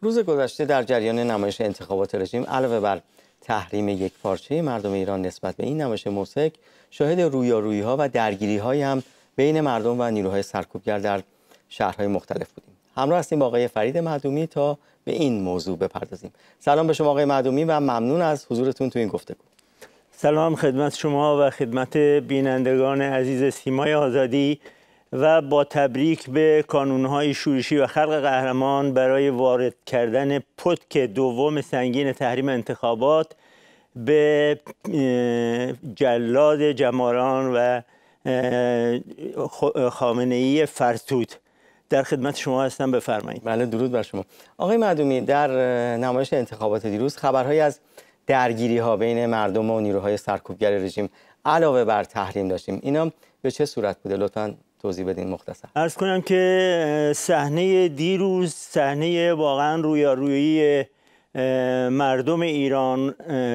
روز گذشته در جریان نمایش انتخابات رژیم علاوه بر تحریم یک پارچه مردم ایران نسبت به این نمایش موسک شاهد رویارویی ها و درگیری های هم بین مردم و نیروهای سرکوبگر در شهرهای مختلف بودیم همراه هستیم با آقای فرید معدومی تا به این موضوع بپردازیم سلام به شما آقای معدومی و ممنون از حضورتون تو این گفتگو سلام خدمت شما و خدمت بینندگان عزیز سیمای آزادی و با تبریک به کانونهای شورشی و خلق قهرمان برای وارد کردن پتک دوم سنگین تحریم انتخابات به جلاد جماران و خامنه ای در خدمت شما هستم بفرمایید بله درود بر شما آقای مدومی در نمایش انتخابات دیروز خبرهایی از درگیری ها بین مردم و نیروهای سرکوبگر رژیم علاوه بر تحریم داشتیم اینا به چه صورت بوده لطفا توضیح بدین مختصر ارز کنم که صحنه دیروز صحنه واقعا رویارویی مردم ایران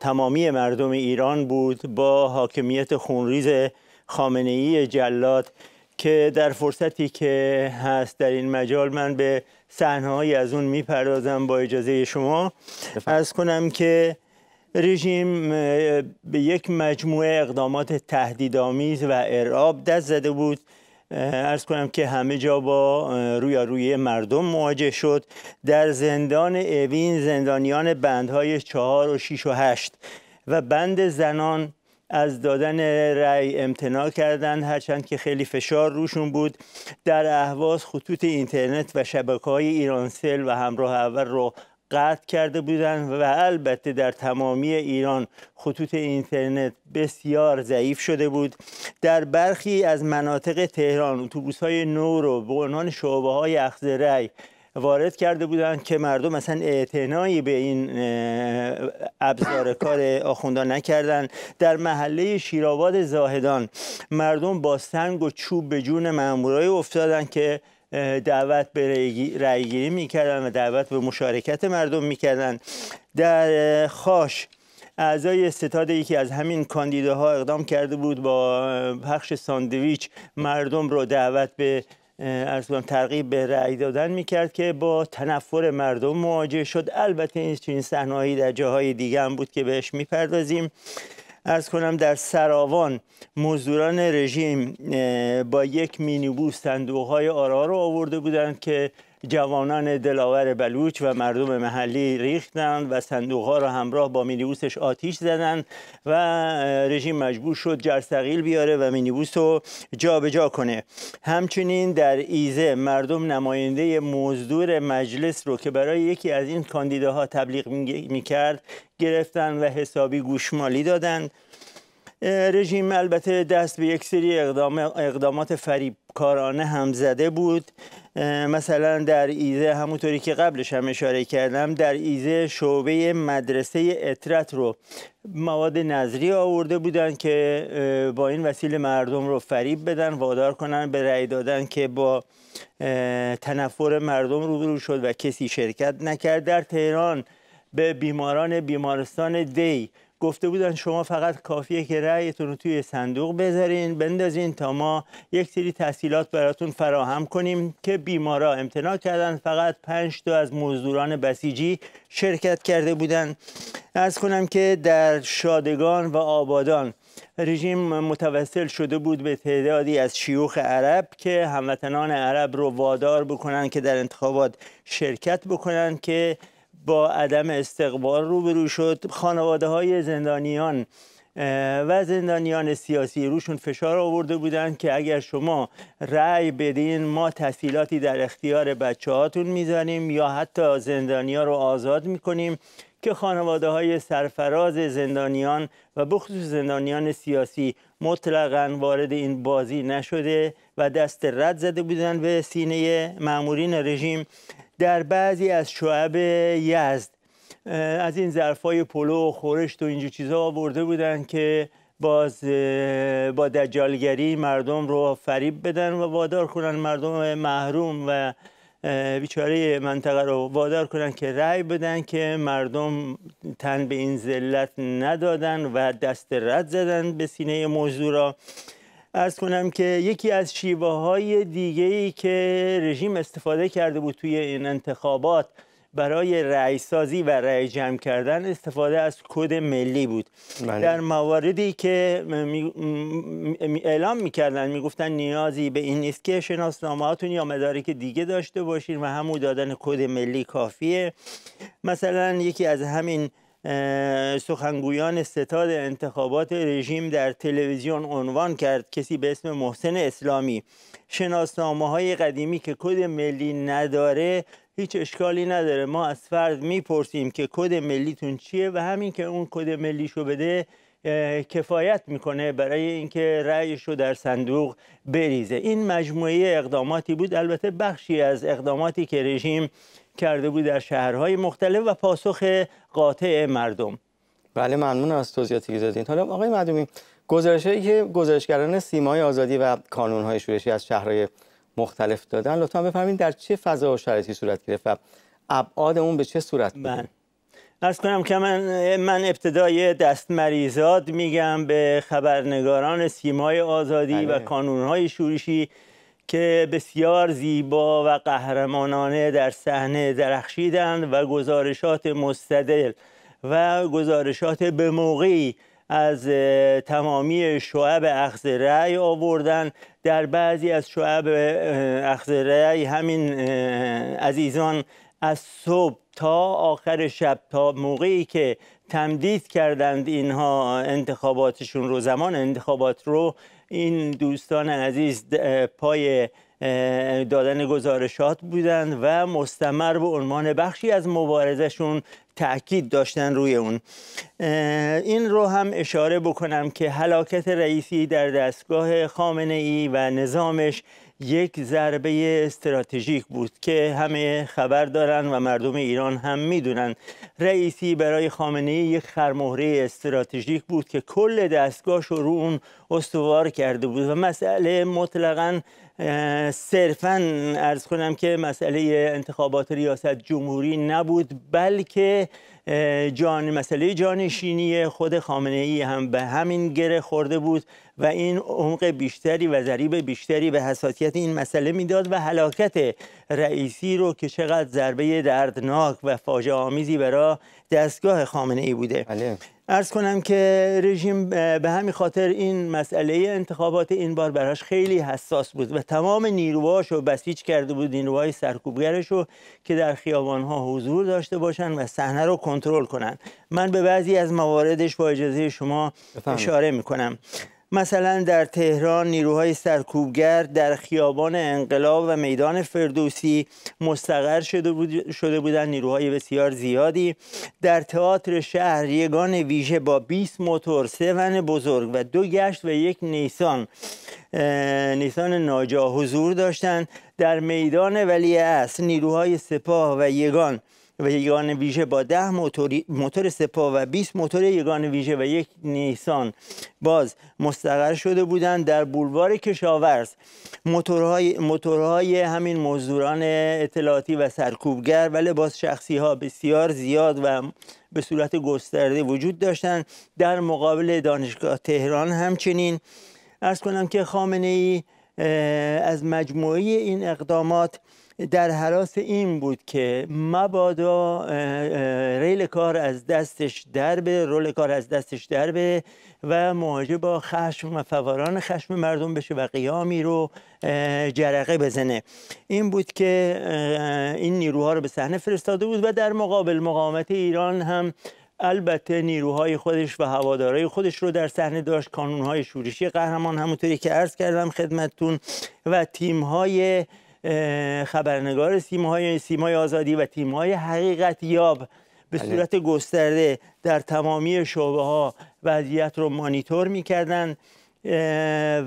تمامی مردم ایران بود با حاکمیت خونریز خامنه ای جلاد که در فرصتی که هست در این مجال من به صحنههایی از اون میپردازم با اجازه شما ارز کنم که رژیم به یک مجموعه اقدامات تهدیدآمیز و ارعاب دست زده بود ارز کنم که همه جا با روی روی مردم مواجه شد در زندان اوین زندانیان بندهای چهار و شیش و هشت و بند زنان از دادن رأی امتناع کردند هرچند که خیلی فشار روشون بود در اهواز خطوط اینترنت و شبکه های ایرانسل و همراه اول رو قطع کرده بودند و البته در تمامی ایران خطوط اینترنت بسیار ضعیف شده بود در برخی از مناطق تهران اتوبوس های نو رو به عنوان شعبه های اخذ رأی وارد کرده بودند که مردم مثلا اعتنایی به این ابزار کار آخوندا نکردند در محله شیرآباد زاهدان مردم با سنگ و چوب به جون مامورای افتادند که دعوت به رأیگیری میکردن و دعوت به مشارکت مردم میکردن در خاش اعضای ستاد یکی از همین کاندیداها اقدام کرده بود با پخش ساندویچ مردم رو دعوت به ارز ترغیب به رأی دادن میکرد که با تنفر مردم مواجه شد البته این چنین صحنه‌ای در جاهای دیگه هم بود که بهش میپردازیم ارز کنم در سراوان مزدوران رژیم با یک مینیبوس صندوق های آرا رو آورده بودند که جوانان دلاور بلوچ و مردم محلی ریختند و صندوقها را همراه با مینیبوسش آتیش زدند و رژیم مجبور شد جرثقیل بیاره و مینیبوس رو جابجا کنه همچنین در ایزه مردم نماینده مزدور مجلس رو که برای یکی از این کاندیداها تبلیغ میکرد گرفتند و حسابی گوشمالی دادند رژیم البته دست به یک سری اقدامات فریبکارانه هم زده بود مثلا در ایزه همونطوری که قبلش هم اشاره کردم در ایزه شعبه مدرسه اطرت رو مواد نظری آورده بودن که با این وسیله مردم رو فریب بدن وادار کنن به رأی دادن که با تنفر مردم روبرو شد و کسی شرکت نکرد در تهران به بیماران بیمارستان دی گفته بودن شما فقط کافیه که رأیتون رو توی صندوق بذارین بندازین تا ما یک سری تحصیلات براتون فراهم کنیم که بیمارا امتناع کردن فقط پنج تا از مزدوران بسیجی شرکت کرده بودن از کنم که در شادگان و آبادان رژیم متوسل شده بود به تعدادی از شیوخ عرب که هموطنان عرب رو وادار بکنن که در انتخابات شرکت بکنن که با عدم استقبال روبرو شد خانواده های زندانیان و زندانیان سیاسی روشون فشار آورده بودند که اگر شما رأی بدین ما تسهیلاتی در اختیار بچه هاتون یا حتی زندانیا رو آزاد میکنیم که خانواده های سرفراز زندانیان و بخصوص زندانیان سیاسی مطلقا وارد این بازی نشده و دست رد زده بودند به سینه معمورین رژیم در بعضی از شعب یزد از این ظرفای پلو و خورشت و اینجور چیزها آورده بودن که باز با دجالگری مردم رو فریب بدن و وادار کنن مردم محروم و بیچاره منطقه رو وادار کنن که رأی بدن که مردم تن به این ذلت ندادن و دست رد زدن به سینه موضوع را ارز کنم که یکی از شیوه های دیگه ای که رژیم استفاده کرده بود توی این انتخابات برای رأی و رأی جمع کردن استفاده از کد ملی بود بله. در مواردی که اعلام میکردن میگفتن نیازی به این نیست که شناسنامهاتون یا مدارک دیگه داشته باشین و همون دادن کد ملی کافیه مثلا یکی از همین سخنگویان ستاد انتخابات رژیم در تلویزیون عنوان کرد کسی به اسم محسن اسلامی شناسنامه های قدیمی که کد ملی نداره هیچ اشکالی نداره ما از فرد میپرسیم که کد ملیتون چیه و همین که اون کد ملیشو بده کفایت میکنه برای اینکه رأیش رو در صندوق بریزه این مجموعه اقداماتی بود البته بخشی از اقداماتی که رژیم کرده بود در شهرهای مختلف و پاسخ قاطع مردم بله ممنون از توضیحاتی که دادین حالا آقای مدومی گزارشهایی که گزارشگران سیمای آزادی و های شورشی از شهرهای مختلف دادن لطفا بفرمایید در چه فضا و شرایطی صورت گرفت و ابعاد اون به چه صورت بود از کنم که من, من ابتدای دست مریزاد میگم به خبرنگاران سیمای آزادی و بله. کانونهای شورشی که بسیار زیبا و قهرمانانه در صحنه درخشیدند و گزارشات مستدل و گزارشات به موقعی از تمامی شعب اخذ رأی آوردن در بعضی از شعب اخذ رأی همین عزیزان از صبح تا آخر شب تا موقعی که تمدید کردند اینها انتخاباتشون رو زمان انتخابات رو این دوستان عزیز پای دادن گزارشات بودند و مستمر به عنوان بخشی از مبارزشون تاکید داشتن روی اون این رو هم اشاره بکنم که حلاکت رئیسی در دستگاه خامنه ای و نظامش یک ضربه استراتژیک بود که همه خبر دارن و مردم ایران هم میدونن رئیسی برای خامنه یک خرمهره استراتژیک بود که کل دستگاهش رو اون استوار کرده بود و مسئله مطلقا صرفا ارز کنم که مسئله انتخابات ریاست جمهوری نبود بلکه جان مسئله جانشینی خود خامنه ای هم به همین گره خورده بود و این عمق بیشتری و ضریب بیشتری به حساسیت این مسئله میداد و هلاکت رئیسی رو که چقدر ضربه دردناک و فاجعه آمیزی برای دستگاه خامنه ای بوده علیه. ارز کنم که رژیم به همین خاطر این مسئله انتخابات این بار براش خیلی حساس بود و تمام نیروهاش رو بسیج کرده بود نیروهای سرکوبگرش رو که در خیابانها حضور داشته باشن و صحنه رو کنترل کنن من به بعضی از مواردش با اجازه شما اشاره میکنم مثلا در تهران نیروهای سرکوبگر در خیابان انقلاب و میدان فردوسی مستقر شده, بود شده بودن نیروهای بسیار زیادی در تئاتر شهر یگان ویژه با 20 موتور ون بزرگ و دو گشت و یک نیسان نیسان ناجا حضور داشتند در میدان ولی نیروهای سپاه و یگان و یگان ویژه با ده موتور سپا و 20 موتور یگان ویژه و یک نیسان باز مستقر شده بودند در بولوار کشاورز موتورهای, موتورهای همین مزدوران اطلاعاتی و سرکوبگر و لباس شخصی ها بسیار زیاد و به صورت گسترده وجود داشتند در مقابل دانشگاه تهران همچنین ارز کنم که خامنه ای از مجموعه این اقدامات در حراس این بود که مبادا ریل کار از دستش در رول کار از دستش در و مواجه با خشم و فواران خشم مردم بشه و قیامی رو جرقه بزنه این بود که این نیروها رو به صحنه فرستاده بود و در مقابل مقاومت ایران هم البته نیروهای خودش و هوادارای خودش رو در صحنه داشت کانونهای شورشی قهرمان همونطوری که عرض کردم خدمتتون و تیمهای خبرنگار سیمهای سیمای آزادی و تیمهای حقیقت یاب به بله. صورت گسترده در تمامی شعبه ها وضعیت رو مانیتور میکردن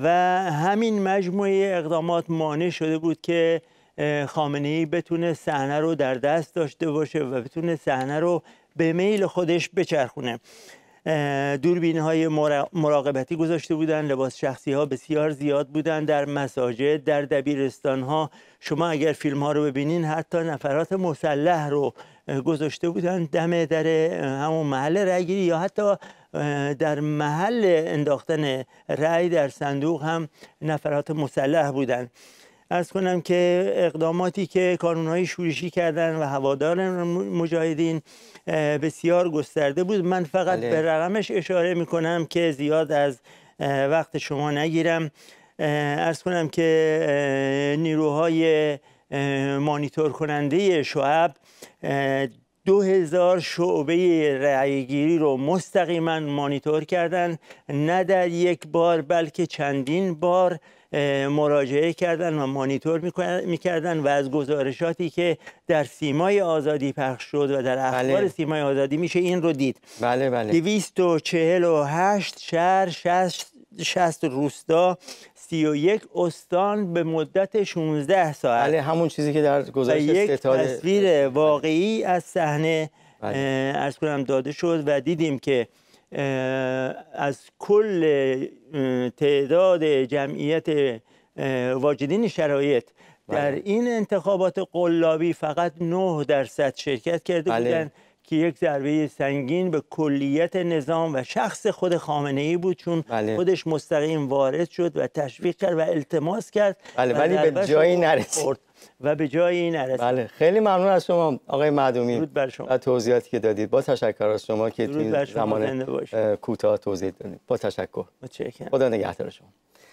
و همین مجموعه اقدامات مانع شده بود که خامنه ای بتونه صحنه رو در دست داشته باشه و بتونه صحنه رو به میل خودش بچرخونه دوربین های مراقبتی گذاشته بودن لباس شخصی ها بسیار زیاد بودن در مساجد در دبیرستان ها شما اگر فیلم ها رو ببینین حتی نفرات مسلح رو گذاشته بودن دم در همون محل رأیگیری یا حتی در محل انداختن رأی در صندوق هم نفرات مسلح بودند. از کنم که اقداماتی که کانونهای شورشی کردن و هوادار مجاهدین بسیار گسترده بود من فقط بله. به رقمش اشاره میکنم که زیاد از وقت شما نگیرم ارز کنم که نیروهای مانیتور کننده شعب دو هزار شعبه رأیگیری رو مستقیما مانیتور کردن نه در یک بار بلکه چندین بار مراجعه کردن و مانیتور میکردن و از گزارشاتی که در سیمای آزادی پخش شد و در اخبار بله. سیمای آزادی میشه این رو دید بله 248 بله. شهر 60 روستا 31 استان به مدت 16 ساعت بله همون چیزی که در گزارش یک تصویر واقعی از صحنه بله. داده شد و دیدیم که از کل تعداد جمعیت واجدین شرایط در بله. این انتخابات قلابی فقط 9 درصد شرکت کرده بله. که یک ضربه سنگین به کلیت نظام و شخص خود خامنه ای بود چون بله. خودش مستقیم وارد شد و تشویق کرد و التماس کرد بله ولی به جایی نرسید و به جایی نرسید بله خیلی ممنون از شما آقای معدومی بر شما. و توضیحاتی که دادید با تشکر از شما که توی زمان کوتاه توضیح دادید با تشکر متشکرم خدا نگهدار شما